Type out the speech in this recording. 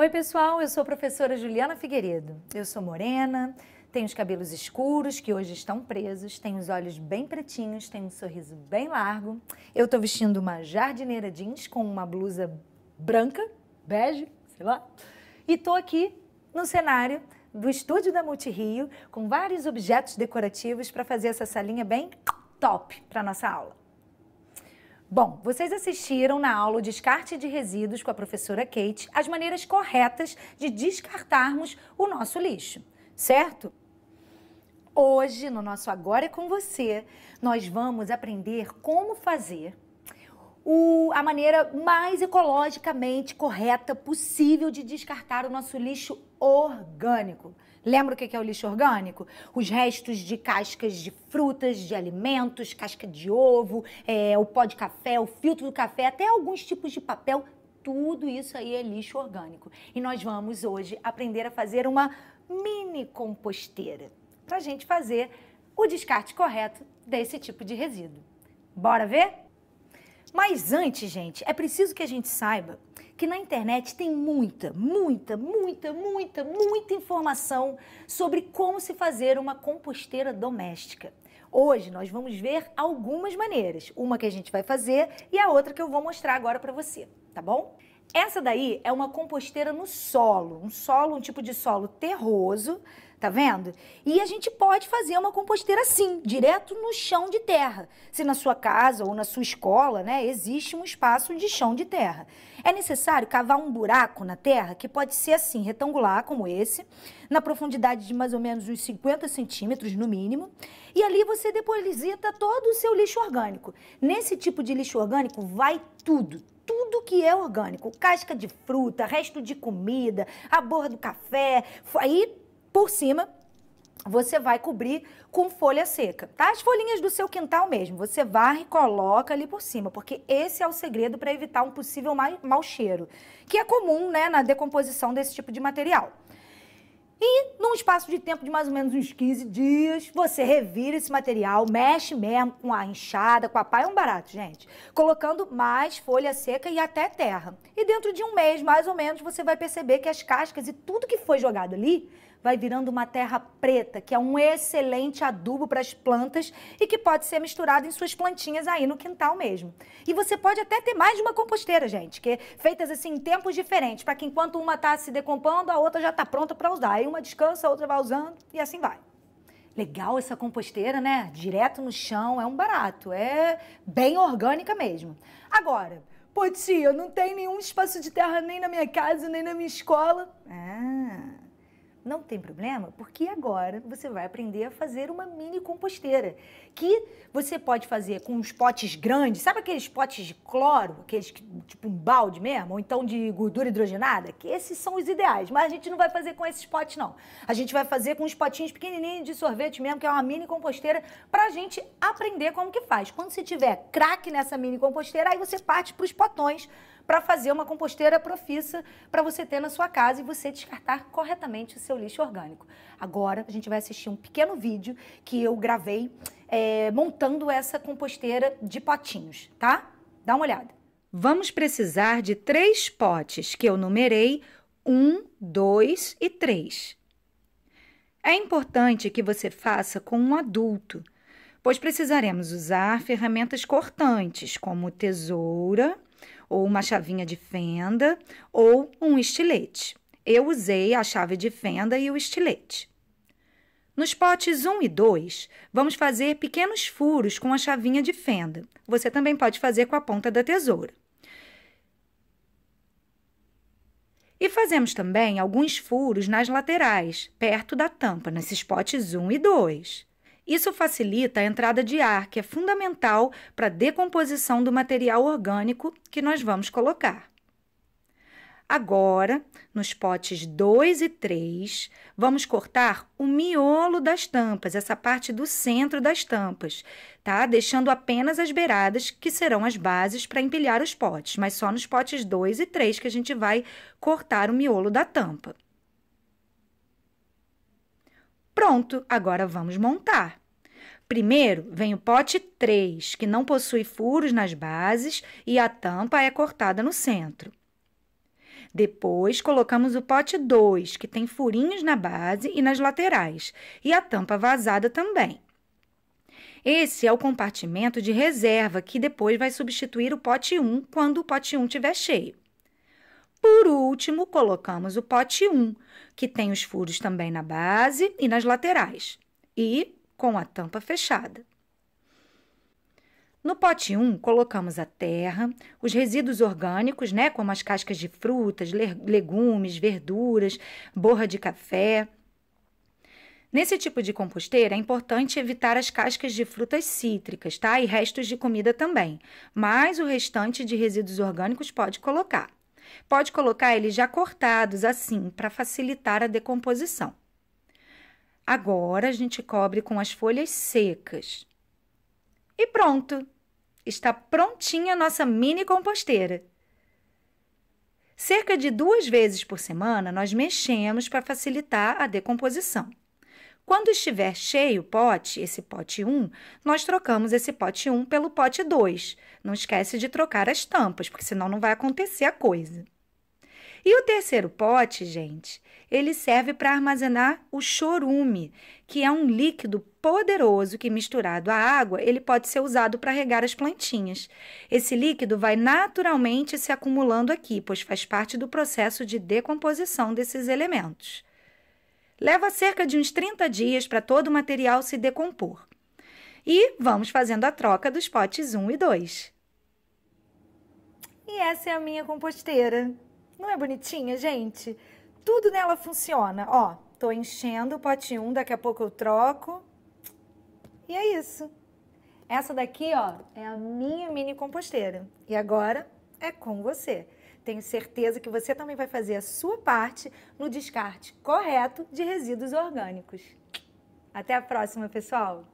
Oi, pessoal, eu sou a professora Juliana Figueiredo. Eu sou morena, tenho os cabelos escuros, que hoje estão presos, tenho os olhos bem pretinhos, tenho um sorriso bem largo. Eu estou vestindo uma jardineira jeans com uma blusa branca, bege, sei lá, e estou aqui no cenário do estúdio da Multirio com vários objetos decorativos para fazer essa salinha bem top para nossa aula. Bom, vocês assistiram na aula Descarte de Resíduos com a professora Kate as maneiras corretas de descartarmos o nosso lixo, certo? Hoje, no nosso Agora é com Você, nós vamos aprender como fazer o, a maneira mais ecologicamente correta possível de descartar o nosso lixo orgânico. Lembra o que é o lixo orgânico? Os restos de cascas de frutas, de alimentos, casca de ovo, é, o pó de café, o filtro do café, até alguns tipos de papel. Tudo isso aí é lixo orgânico. E nós vamos hoje aprender a fazer uma mini composteira para a gente fazer o descarte correto desse tipo de resíduo. Bora ver? Mas antes, gente, é preciso que a gente saiba que na internet tem muita, muita, muita, muita, muita informação sobre como se fazer uma composteira doméstica. Hoje nós vamos ver algumas maneiras, uma que a gente vai fazer e a outra que eu vou mostrar agora para você, tá bom? Essa daí é uma composteira no solo, um solo, um tipo de solo terroso, Tá vendo? E a gente pode fazer uma composteira assim, direto no chão de terra. Se na sua casa ou na sua escola, né, existe um espaço de chão de terra. É necessário cavar um buraco na terra que pode ser assim, retangular, como esse, na profundidade de mais ou menos uns 50 centímetros no mínimo. E ali você deposita todo o seu lixo orgânico. Nesse tipo de lixo orgânico vai tudo, tudo que é orgânico, casca de fruta, resto de comida, a borra do café, aí por cima você vai cobrir com folha seca, tá? As folhinhas do seu quintal mesmo, você varre e coloca ali por cima, porque esse é o segredo para evitar um possível mau cheiro, que é comum, né, na decomposição desse tipo de material. E num espaço de tempo de mais ou menos uns 15 dias, você revira esse material, mexe mesmo com a enxada, com a pá, é um barato, gente. Colocando mais folha seca e até terra. E dentro de um mês, mais ou menos, você vai perceber que as cascas e tudo que foi jogado ali vai virando uma terra preta, que é um excelente adubo para as plantas e que pode ser misturado em suas plantinhas aí no quintal mesmo. E você pode até ter mais de uma composteira, gente, que é feitas assim em tempos diferentes, para que enquanto uma está se decompondo, a outra já está pronta para usar. Aí uma descansa, a outra vai usando e assim vai. Legal essa composteira, né? Direto no chão, é um barato, é bem orgânica mesmo. Agora, pô tia, eu não tenho nenhum espaço de terra nem na minha casa, nem na minha escola. Ah, não tem problema, porque agora você vai aprender a fazer uma mini composteira, que você pode fazer com uns potes grandes, sabe aqueles potes de cloro, aqueles que, tipo um balde mesmo, ou então de gordura hidrogenada, que esses são os ideais, mas a gente não vai fazer com esses potes não. A gente vai fazer com uns potinhos pequenininhos de sorvete mesmo, que é uma mini composteira, para a gente aprender como que faz. Quando você tiver craque nessa mini composteira, aí você parte para os potões, para fazer uma composteira profissa para você ter na sua casa e você descartar corretamente o seu lixo orgânico. Agora a gente vai assistir um pequeno vídeo que eu gravei é, montando essa composteira de potinhos, tá? Dá uma olhada. Vamos precisar de três potes que eu numerei: um, dois e três. É importante que você faça com um adulto, pois precisaremos usar ferramentas cortantes, como tesoura ou uma chavinha de fenda, ou um estilete. Eu usei a chave de fenda e o estilete. Nos potes 1 e 2, vamos fazer pequenos furos com a chavinha de fenda. Você também pode fazer com a ponta da tesoura. E fazemos também alguns furos nas laterais, perto da tampa, nesses potes 1 e 2. Isso facilita a entrada de ar, que é fundamental para a decomposição do material orgânico que nós vamos colocar. Agora, nos potes 2 e 3, vamos cortar o miolo das tampas, essa parte do centro das tampas, tá? Deixando apenas as beiradas, que serão as bases para empilhar os potes, mas só nos potes 2 e 3 que a gente vai cortar o miolo da tampa. Pronto, agora vamos montar. Primeiro vem o pote 3, que não possui furos nas bases e a tampa é cortada no centro. Depois colocamos o pote 2, que tem furinhos na base e nas laterais, e a tampa vazada também. Esse é o compartimento de reserva que depois vai substituir o pote 1 quando o pote 1 estiver cheio. Por último, colocamos o pote 1, que tem os furos também na base e nas laterais. E com a tampa fechada. No pote 1, colocamos a terra, os resíduos orgânicos, né, como as cascas de frutas, legumes, verduras, borra de café. Nesse tipo de composteira é importante evitar as cascas de frutas cítricas, tá? E restos de comida também. Mas o restante de resíduos orgânicos pode colocar. Pode colocar eles já cortados assim para facilitar a decomposição. Agora a gente cobre com as folhas secas. E pronto! Está prontinha a nossa mini composteira. Cerca de duas vezes por semana nós mexemos para facilitar a decomposição. Quando estiver cheio o pote, esse pote 1, nós trocamos esse pote 1 pelo pote 2. Não esquece de trocar as tampas, porque senão não vai acontecer a coisa. E o terceiro pote, gente, ele serve para armazenar o chorume, que é um líquido poderoso que, misturado à água, ele pode ser usado para regar as plantinhas. Esse líquido vai naturalmente se acumulando aqui, pois faz parte do processo de decomposição desses elementos. Leva cerca de uns 30 dias para todo o material se decompor. E vamos fazendo a troca dos potes 1 e 2. E essa é a minha composteira. Não é bonitinha, gente? Tudo nela funciona. Ó, tô enchendo o potinho, um, daqui a pouco eu troco. E é isso. Essa daqui, ó, é a minha mini composteira. E agora é com você. Tenho certeza que você também vai fazer a sua parte no descarte correto de resíduos orgânicos. Até a próxima, pessoal!